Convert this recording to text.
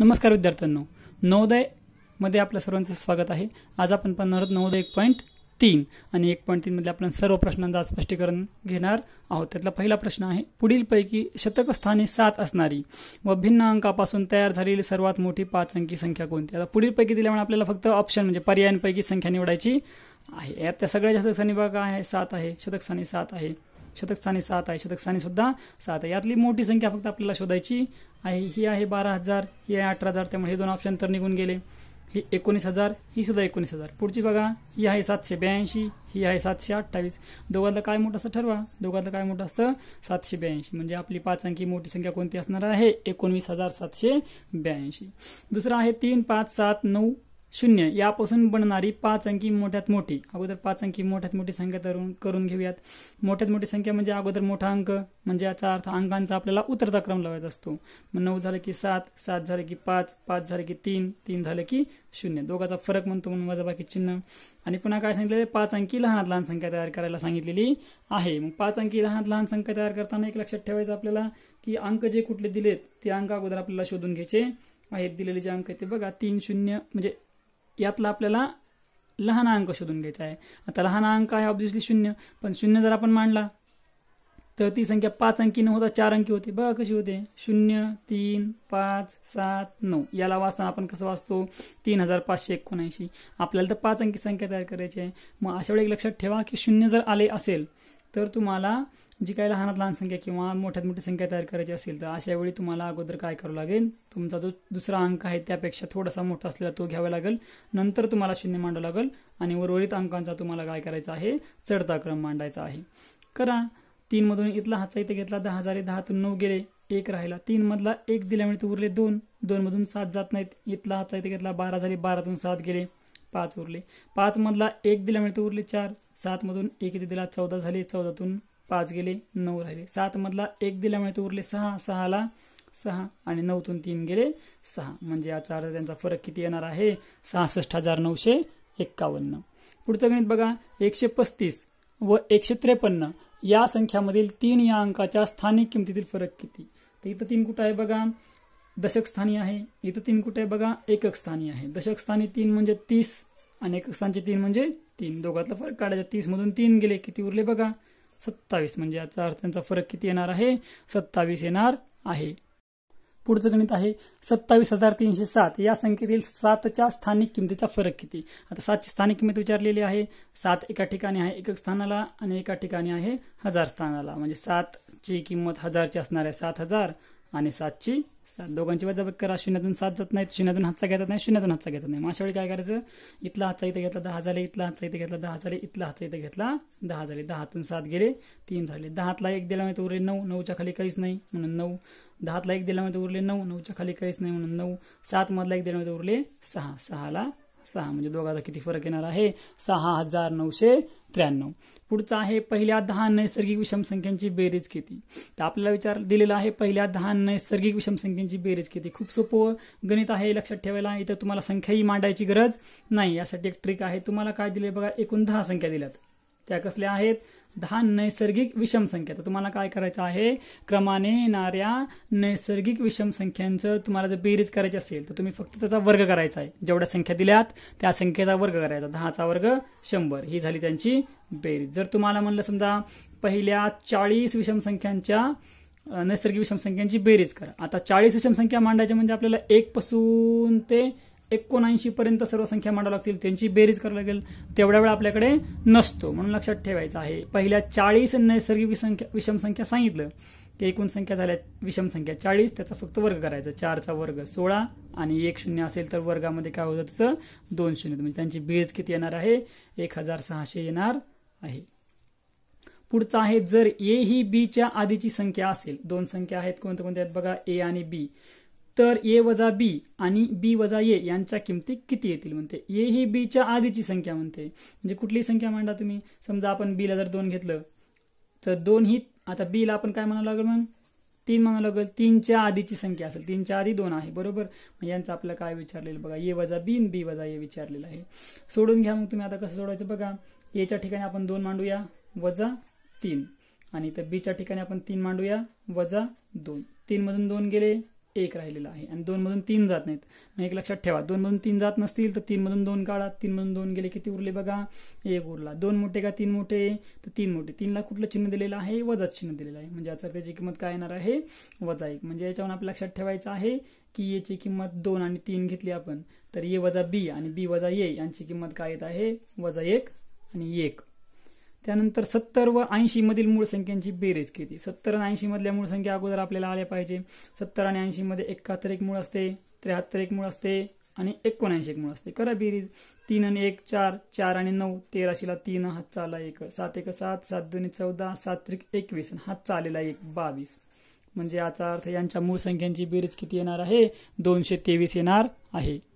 नमस्कार विद्यार्थ्यांनो नवोदय मध्ये आपलं सर्वांचं स्वागत आहे आज आपण पाहणार आहोत नवोदय एक पॉईंट तीन आणि एक पॉईंट तीनमध्ये आपण सर्व प्रश्नांचं स्पष्टीकरण घेणार आहोत त्यातला पहिला प्रश्न आहे पुढीलपैकी शतकस्थानी सात असणारी व भिन्न अंकापासून तयार झालेली सर्वात मोठी पाच अंकी संख्या कोणती आता पुढीलपैकी दिल्यामुळे आपल्याला फक्त ऑप्शन म्हणजे पर्यायांपैकी संख्या निवडायची आहे यात त्या सगळ्या शतकस्थानी बघा काय आहे सात आहे शतकस्थानी सात आहे शतकस्थानी सात आहे शतकस्थानी सुद्धा सात आहे यातली मोठी संख्या फक्त आपल्याला शोधायची आहे ही आहे बारा हजार ही आहे अठरा हजार त्यामुळे हे दोन ऑप्शन तर निघून गेले ही एकोणीस हजार ही सुद्धा एकोणीस हजार पुढची बघा ही आहे सातशे ब्याऐंशी ही आहे सातशे अठ्ठावीस दोघातलं काय मोठं असतं ठरवा दोघातलं काय मोठं असतं सातशे ब्याऐंशी म्हणजे आपली पाच अंकी मोठी संख्या कोणती असणार आहे एकोणवीस हजार सातशे ब्याऐंशी दुसरं आहे तीन पाच सात नऊ शून्य यापासून बनणारी पाच अंकी मोठ्यात मोठी अगोदर पाच अंकी मोठ्यात मोठी संख्या तरुण करून घेऊयात मोठ्यात मोठी संख्या म्हणजे अगोदर मोठा अंक म्हणजे याचा अर्थ अंकांचा आपल्याला उतरता क्रम लावायचा असतो मग नऊ झालं की सात सात झालं की पाच पाच झालं की तीन तीन झालं की शून्य दोघाचा फरक म्हणतो म्हणून माझा बाकी चिन्ह आणि पुन्हा काय सांगितलेलं पाच अंकी लहानात लहान संख्या तयार करायला सांगितलेली आहे मग पाच अंकी लहानात लहान संख्या तयार करताना एक लक्षात ठेवायचं आपल्याला की अंक जे कुठले दिलेत ते अंक अगोदर आपल्याला शोधून घ्यायचे आहेत दिलेले जे अंक आहेत ते बघा तीन शून्य म्हणजे यातला आपल्याला लहान अंक शोधून घ्यायचा आहे आता लहान अंक आहे ऑब्विसली शून्य पण शून्य जर आपण मांडला तर ती संख्या पाच अंकी न होता चार अंकी होते बघा कशी होते शून्य तीन पाच सात नऊ याला वाचताना आपण कसं वाचतो तीन हजार पाचशे एकोणऐंशी आपल्याला तर पाच अंकी संख्या तयार करायची आहे मग अशा वेळी लक्षात ठेवा की शून्य जर आले असेल तर तुम्हाला जी काही लहानात लहान संख्या किंवा मोठ्यात मोठी संख्या तयार करायची असेल तर अशा वेळी तुम्हाला अगोदर काय करावं लागेल तुमचा जो दुसरा अंक आहे त्यापेक्षा थोडासा मोठा असलेला तो घ्यावा लागेल नंतर तुम्हाला शून्य मांडावं लागेल आणि उर्वरित अंकांचा तुम्हाला काय करायचा आहे चढता क्रम मांडायचा आहे करा मधून इथला हातचा इथे घेतला दहा झाले दहातून नऊ गेले एक राहिला तीन मधला एक दिल्यामुळे मिळते उरले दोन दोन मधून सात जात नाहीत इथला हातचा इथे घेतला बारा झाले बारातून सात गेले पाच उरले पाच मधला एक दिल्यामुळे मिळते उरले चार सात मधून एक इथे दिला चौदा झाले चौदातून पाच गेले नऊ राहिले सात मधला एक दिल्यामुळे ते उरले सहा सहाला सहा आणि नऊतून तीन गेले सहा म्हणजे याचा अर्थ त्यांचा फरक किती येणार आहे सहासष्ट हजार नऊशे एक्कावन्न पुढचं गणित बघा एकशे पस्तीस व एकशे त्रेपन्न या संख्यामधील तीन या अंकाच्या स्थानिक किमतीतील फरक किती तर इथं तीन कुठं आहे बघा दशक स्थानी आहे इथं तीन कुठे आहे बघा एकक स्थानी आहे दशक स्थानी तीन म्हणजे तीस आणि एकक स्थानचे तीन म्हणजे तीन दोघातला फरक काढायचा तीस मधून तीन गेले किती उरले बघा सत्तावीस म्हणजे याचा अर्थ त्यांचा फरक किती येणार आहे सत्तावीस येणार आहे पुढचं गणित आहे सत्तावीस हजार तीनशे सात या संख्येतील सातच्या स्थानिक किमतीचा फरक किती आता सातची स्थानिक किंमत विचारलेली आहे सात एका ठिकाणी आहे एकक स्थानाला आणि एका ठिकाणी आहे हजार स्थानाला म्हणजे सातची किंमत हजारची असणार आहे सात हजार आणि सातची सात दोघांची वजा करा शून्यातून सात जात नाही शून्यातून हातचा घेतात नाही शून्यातून हातचा घेतात नाही अशा वेळी काय करायचं इथला हातचा इथे घेतला दहा झाले इथला हातचा इथे घेतला दहा झाले इथला हातचा इथे घेतला दहा झाले दहातून सात गेले तीन झाले दहातला एक दिला माहिती उरले नऊ नऊच्या खाली काहीच नाही म्हणून नऊ दहातला एक दिला माहिती उरले नऊ नऊच्या खाली काहीच नाही म्हणून नऊ सात मधला एक दिला माहिती उरले सहा सहाला सहा म्हणजे दोघांचा किती फरक येणार आहे सहा हजार नऊशे त्र्याण्णव पुढचा आहे पहिल्या दहा नैसर्गिक विषम संख्यांची बेरीज किती तर आपल्याला विचार दिलेला आहे पहिल्या दहा नैसर्गिक विषम संख्यांची बेरीज किती खूप सोपं गणित आहे लक्षात ठेवायला इथं तुम्हाला संख्याही मांडायची गरज नाही यासाठी एक ट्रिक आहे तुम्हाला काय दिले बघा एकूण दहा संख्या दिल्यात त्या कसल्या आहेत दहा नैसर्गिक विषम संख्या तर तुम्हाला काय करायचं आहे क्रमाने येणाऱ्या नैसर्गिक विषम संख्यांचं तुम्हाला जर बेरीज करायची असेल तर तुम्ही फक्त त्याचा वर्ग करायचा आहे जेवढ्या संख्या दिल्यात त्या संख्येचा वर्ग करायचा दहाचा वर्ग शंभर ही झाली त्यांची बेरीज जर तुम्हाला म्हणलं समजा पहिल्या चाळीस विषम संख्यांच्या नैसर्गिक विषम संख्यांची बेरीज करा आता चाळीस विषम संख्या मांडायची म्हणजे आपल्याला एक पासून ते एकोणऐंशी पर्यंत सर्व संख्या मांडा लागतील त्यांची बेरीज करावी लागेल तेवढा वेळ आपल्याकडे नसतो म्हणून लक्षात ठेवायचं आहे पहिल्या चाळीस नैसर्गिक विसंख्या विषम संख्या सांगितलं की एकूण संख्या झाल्या विषम संख्या चाळीस त्याचा फक्त वर्ग करायचा चारचा वर्ग सोळा आणि एक शून्य असेल तर वर्गामध्ये काय होतं त्याचं दोन शून्य म्हणजे त्यांची बेरीज किती येणार आहे एक हजार सहाशे येणार आहे पुढचं आहे जर ए ही बीच्या आधीची संख्या असेल दोन संख्या आहेत कोणत्या कोणत्या आहेत बघा ए आणि बी तर ए वजा बी आणि बी वजा ए यांच्या किमती किती येतील म्हणते ए ही बीच्या आधीची संख्या म्हणते म्हणजे कुठलीही संख्या मांडा तुम्ही समजा आपण बीला जर दोन घेतलं तर दोन ही आता बीला आपण काय म्हणावं लागेल मग तीन म्हणावं लागेल तीनच्या आधीची संख्या असेल तीनच्या आधी दोन आहे बरोबर यांचं आपलं काय विचारलेलं बघा ए वजा बी बी वजा ए विचारलेलं आहे सोडून घ्या मग तुम्ही आता कसं सोडायचं बघा एच्या ठिकाणी आपण दोन मांडूया वजा तीन आणि तर बीच्या ठिकाणी आपण तीन मांडूया वजा दोन मधून दोन गेले एक राहिलेला आहे आणि दोनमधून तीन जात नाहीत मग एक लक्षात ठेवा दोनमधून तीन जात नसतील तर तीनमधून दोन काढा तीनमधून दोन गेले किती उरले बघा एक उरला दोन मोठे का तीन मोठे तर तीन मोठे तीनला कुठलं चिन्ह दिलेलं आहे वजा चिन्ह दिलेलं आहे म्हणजे याचा त्याची किंमत काय येणार आहे वजा एक म्हणजे याच्यावर आपल्या लक्षात ठेवायचं आहे की याची किंमत दोन आणि तीन घेतली आपण तर ए वजा बी आणि बी वजा ए यांची किंमत काय येत आहे वजा एक आणि एक त्यानंतर सत्तर व ऐंशी मधील मूळ संख्यांची बेरीज किती सत्तर आणि ऐंशी मधल्या मूळ संख्या अगोदर आपल्याला आल्या पाहिजे सत्तर आणि ऐंशी मध्ये एकाहत्तर एक मूळ असते त्र्याहत्तर एक मूळ असते आणि एकोणऐंशी एक मूळ असते करा बेरीज तीन आणि एक चार चार आणि नऊ तेराशीला तीन हात चाला एक सात एक सात सात दोन चौदा सात त्रिक एकवीस आणि हात चालेला एक बावीस म्हणजे याचा अर्थ यांच्या मूळ संख्यांची बेरीज किती येणार आहे दोनशे तेवीस येणार आहे